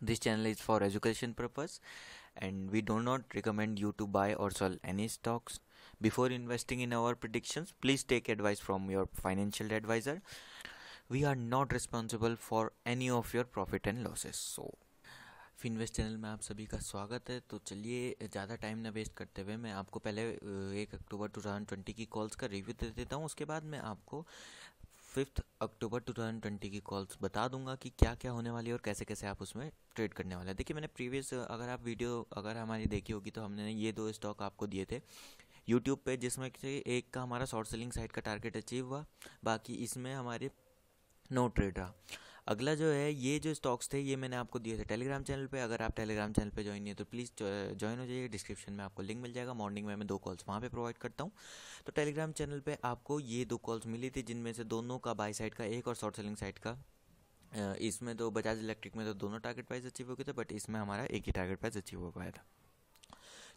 this channel is for education purpose and we do not recommend you to buy or sell any stocks before investing in our predictions please take advice from your financial advisor we are not responsible for any of your profit and losses so Finvest channel में आप सभी का स्वागत है तो चलिए ज़्यादा time ना वेस्ट करते हुए मैं आपको पहले एक अक्टूबर 2020 की कॉल्स का रिव्यू दे देता हूँ उसके बाद मैं आपको फिफ्थ अक्टूबर 2020 की कॉल्स बता दूंगा कि क्या क्या होने वाली है और कैसे कैसे आप उसमें ट्रेड करने वाला है देखिए मैंने प्रीवियस अगर आप वीडियो अगर हमारी देखी होगी तो हमने ये दो स्टॉक आपको दिए थे यूट्यूब पे जिसमें से एक का हमारा शॉर्ट सेलिंग साइट का टारगेट अचीव हुआ बाकी इसमें हमारे नो ट्रेड रहा अगला जो है ये जो स्टॉक्स थे ये मैंने आपको दिए थे टेलीग्राम चैनल पे अगर आप टेलीग्राम चैनल पे ज्वाइन नहीं है तो प्लीज़ ज्वाइन हो जाइए डिस्क्रिप्शन में आपको लिंक मिल जाएगा मॉर्निंग में मैं दो कॉल्स वहाँ पे प्रोवाइड करता हूँ तो टेलीग्राम चैनल पे आपको ये दो कॉल्स मिली थी जिनमें से दोनों का बाई साइड का एक और शॉर्ट सेलिंग साइड का इसमें तो बजाज इलेक्ट्रिक में तो दोनों टारगेट प्राइस अचीव हो गए थे बट इसमें हमारा एक ही टारगेट प्राइस अचीव हो पाया था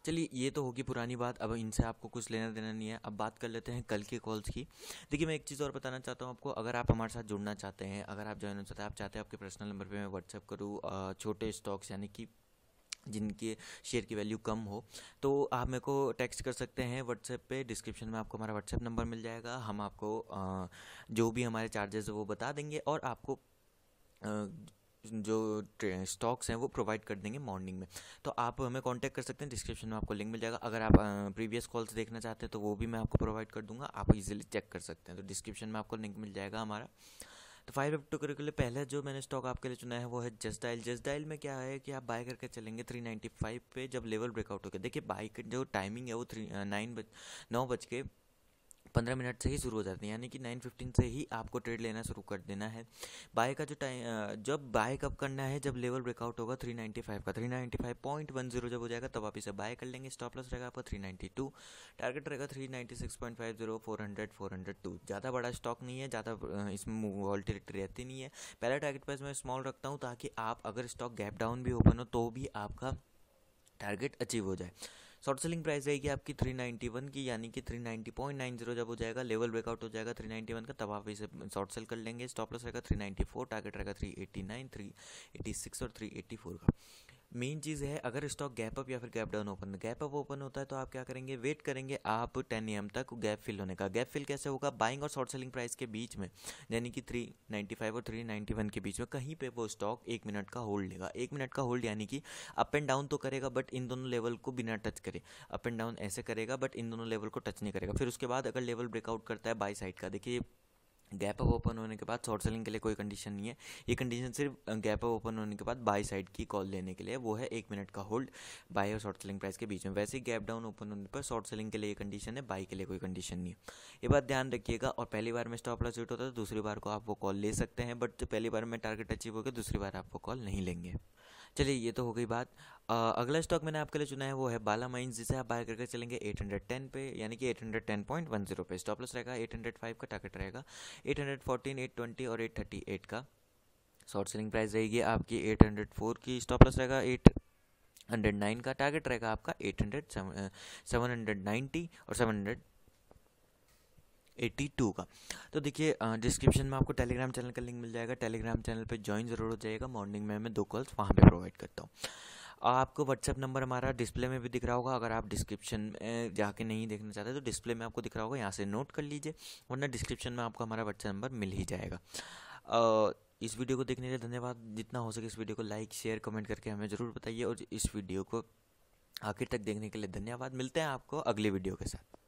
चलिए ये तो होगी पुरानी बात अब इनसे आपको कुछ लेना देना नहीं है अब बात कर लेते हैं कल के कॉल्स की देखिए मैं एक चीज़ और बताना चाहता हूँ आपको अगर आप हमारे साथ जुड़ना चाहते हैं अगर आप ज्वाइन होना चाहते हैं आप चाहते हैं आपके पर्सनल नंबर पर मैं व्हाट्सअप करूँ छोटे स्टॉक्स यानी कि जिनके शेयर की वैल्यू कम हो तो आप मेरे को टेक्स्ट कर सकते हैं व्हाट्सएप पे डिस्क्रिप्शन में आपको हमारा व्हाट्सएप नंबर मिल जाएगा हम आपको जो भी हमारे चार्जेस वो बता देंगे और आपको जो स्टॉक्स हैं वो प्रोवाइड कर देंगे मॉर्निंग में तो आप हमें कांटेक्ट कर सकते हैं डिस्क्रिप्शन में आपको लिंक मिल जाएगा अगर आप प्रीवियस कॉल्स देखना चाहते हैं तो वो भी मैं आपको प्रोवाइड कर दूंगा आप इजीली चेक कर सकते हैं तो डिस्क्रिप्शन में आपको लिंक मिल जाएगा हमारा तो फाइव एफ टू के लिए पहले जो मैंने स्टॉक आपके लिए चुना है वो है जस्ट डायल जस्ट डायल में क्या है कि आप बाय करके चलेंगे थ्री नाइन्टी फाइव पे जब लेवल ब्रेकआउट हो गया देखिए बाई का जो टाइमिंग है वो थ्री नाइन बज नौ बज के पंद्रह मिनट से ही शुरू हो जाते हैं यानी कि नाइन फिफ्टीन से ही आपको ट्रेड लेना शुरू कर देना है बाय का जो टाइम जब बाय कब करना है जब लेवल ब्रेकआउट होगा थ्री नाइन्टी फाइव का three ninety five point one zero जब हो जाएगा तब आप इसे बाय कर लेंगे स्टॉप लॉस रहेगा आपका थ्री नाइन्टी टू टारगेट रहेगा three ninety six point five zero four hundred four hundred two ज़्यादा बड़ा स्टॉक नहीं है ज़्यादा इसमें वॉल्टिलिटी रहती नहीं है पहला टारगेट प्राइस मैं स्मॉल रखता हूँ ताकि आप अगर स्टॉक गैप डाउन भी ओपन हो तो भी आपका टारगेट अचीव हो जाए शॉर्ट सेलिंग प्राइस रहेगी आपकी 391 की यानी कि 390.90 जब हो जाएगा लेवल ब्रेकआउट हो जाएगा 391 का तब आप इसे शॉर्ट सेल कर लेंगे स्टॉप लॉस रहेगा 394 टारगेट रहेगा 389 386 और 384 का मेन चीज़ है अगर स्टॉक गैप अप या फिर gap down open gap up open होता है तो आप क्या करेंगे वेट करेंगे आप टेन एम तक गैप फिल होने का गैप फिल कैसे होगा बाइंग और शॉर्ट सेलिंग प्राइस के बीच में यानी कि थ्री नाइन्टी फाइव और थ्री नाइन्टी वन के बीच में कहीं पे वो स्टॉक एक मिनट का होल्ड लेगा एक मिनट का होल्ड यानी कि अप एंड डाउन तो करेगा बट इन दोनों लेवल को बिना टच करे अप एंड डाउन ऐसे करेगा बट इन दोनों लेवल को टच नहीं करेगा फिर उसके बाद अगर लेवल ब्रेकआउट करता है बाई साइड का देखिए गैप अप ओपन होने के बाद शॉर्ट सेलिंग के लिए कोई कंडीशन नहीं है ये कंडीशन सिर्फ गैप अप ओपन होने के बाद बाई साइड की कॉल लेने के लिए वो है एक मिनट का होल्ड बाई और शॉर्ट सेलिंग प्राइस के बीच में वैसे ही गैप डाउन ओपन होने पर शॉर्ट सेलिंग के लिए ये कंडीशन है बाई के लिए कोई कंडीशन नहीं है ये बात ध्यान रखिएगा और पहली बार में स्टॉप लॉस हिट होता है तो दूसरी बार को आप वो कॉल ले सकते हैं बट पहली बार में टारगेट अचीव हो गया दूसरी बार आप वो कॉल नहीं लेंगे चलिए ये तो हो गई बात आ, अगला स्टॉक मैंने आपके लिए चुना है वो है बाला माइंस जिसे आप बाय करके चलेंगे 810 पे यानी कि 810.10 पे स्टॉप लॉस रहेगा 805 का टारगेट रहेगा 814, 820 और 838 का शॉर्ट सेलिंग प्राइस रहेगी आपकी 804 की स्टॉप लॉस रहेगा 809 हंड्रेड नाइन का टारगेट रहेगा आपका eight hundred seven hundred ninety और सेवन हंड्रेड टू का तो देखिए डिस्क्रिप्शन में आपको टेलीग्राम चैनल का लिंक मिल जाएगा टेलीग्राम चैनल पे ज्वाइन ज़रूर हो जाएगा मॉर्निंग में मैं दो कॉल्स वहाँ पे प्रोवाइड करता हूँ आपको व्हाट्सअप नंबर हमारा डिस्प्ले में भी दिख रहा होगा अगर आप डिस्क्रिप्शन में जाके नहीं देखना चाहते तो डिस्प्ले में आपको दिख रहा होगा यहाँ से नोट कर लीजिए वरना डिस्क्रिप्शन में आपको हमारा व्हाट्सएप नंबर मिल ही जाएगा इस वीडियो को देखने के लिए धन्यवाद जितना हो सके इस वीडियो को लाइक शेयर कमेंट करके हमें ज़रूर बताइए और इस वीडियो को आखिर तक देखने के लिए धन्यवाद मिलते हैं आपको अगले वीडियो के साथ